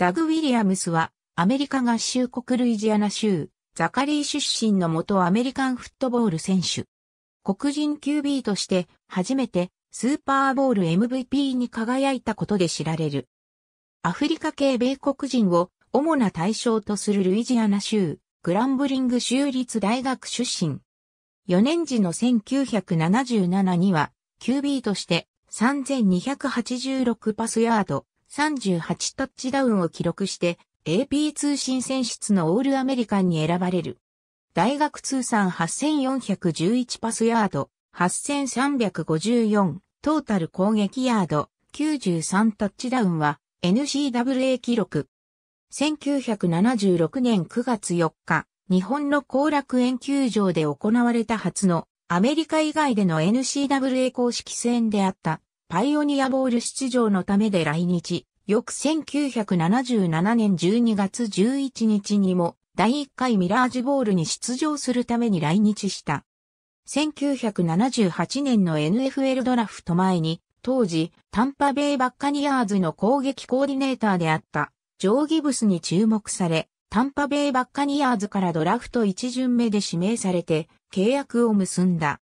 ダグ・ウィリアムスは、アメリカ合衆国ルイジアナ州、ザカリー出身の元アメリカンフットボール選手。黒人 QB として、初めて、スーパーボール MVP に輝いたことで知られる。アフリカ系米国人を主な対象とするルイジアナ州、グランブリング州立大学出身。4年時の1977には、QB として3286パスヤード、38タッチダウンを記録して AP 通信選出のオールアメリカンに選ばれる。大学通算8411パスヤード、8354、トータル攻撃ヤード、93タッチダウンは n c w a 記録。1976年9月4日、日本の後楽園球場で行われた初のアメリカ以外での n c w a 公式戦であった。パイオニアボール出場のためで来日、翌1977年12月11日にも第1回ミラージュボールに出場するために来日した。1978年の NFL ドラフト前に、当時、タンパベイバッカニアーズの攻撃コーディネーターであった、ジョー・ギブスに注目され、タンパベイバッカニアーズからドラフト1巡目で指名されて、契約を結んだ。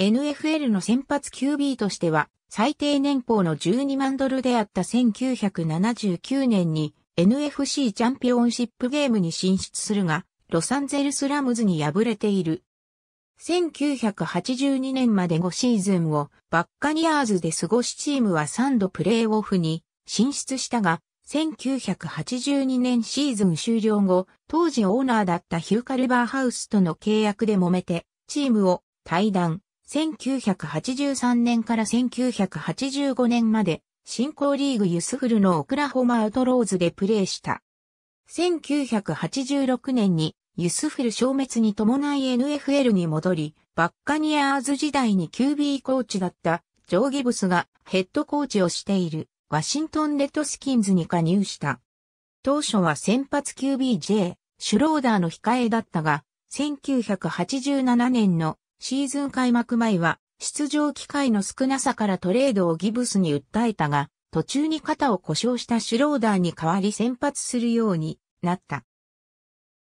NFL の先発 QB としては、最低年俸の12万ドルであった1979年に NFC チャンピオンシップゲームに進出するが、ロサンゼルスラムズに敗れている。1982年まで5シーズンをバッカニアーズで過ごしチームは3度プレーオフに進出したが、1982年シーズン終了後、当時オーナーだったヒューカルバーハウスとの契約で揉めて、チームを退団。1983年から1985年まで、新興リーグユスフルのオクラホマアウトローズでプレーした。1986年にユスフル消滅に伴い NFL に戻り、バッカニアーズ時代に QB コーチだったジョー・ギブスがヘッドコーチをしているワシントン・レッドスキンズに加入した。当初は先発 QBJ、シュローダーの控えだったが、1987年のシーズン開幕前は、出場機会の少なさからトレードをギブスに訴えたが、途中に肩を故障したシュローダーに代わり先発するようになった。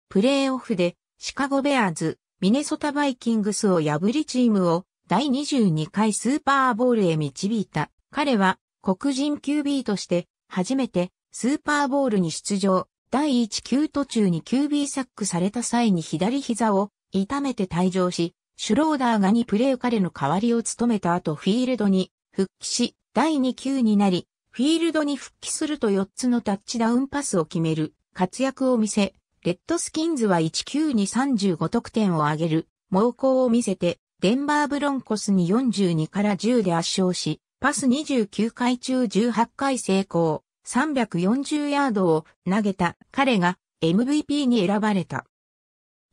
プレーオフでシカゴベアーズ、ミネソタバイキングスを破りチームを第22回スーパーボールへ導いた。彼は黒人 QB として初めてスーパーボールに出場。第1球途中に QB サックされた際に左膝を痛めて退場し、シュローダーが2プレー彼の代わりを務めた後フィールドに復帰し、第2級になり、フィールドに復帰すると4つのタッチダウンパスを決める活躍を見せ、レッドスキンズは1球に35得点を挙げる猛攻を見せて、デンバーブロンコスに42から10で圧勝し、パス29回中18回成功、340ヤードを投げた彼が MVP に選ばれた。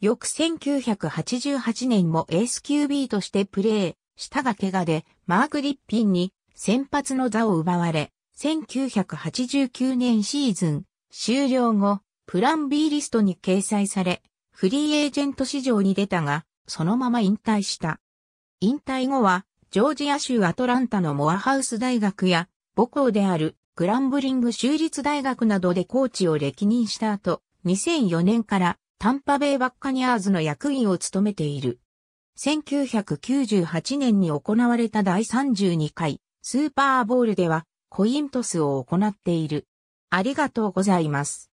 翌1988年もエース QB としてプレーしたが怪我でマーク・リッピンに先発の座を奪われ、1989年シーズン終了後、プラン B リストに掲載され、フリーエージェント市場に出たが、そのまま引退した。引退後は、ジョージア州アトランタのモアハウス大学や、母校であるグランブリング州立大学などでコーチを歴任した後、2004年からタンパベイバッカニアーズの役員を務めている。1998年に行われた第32回スーパーボールではコイントスを行っている。ありがとうございます。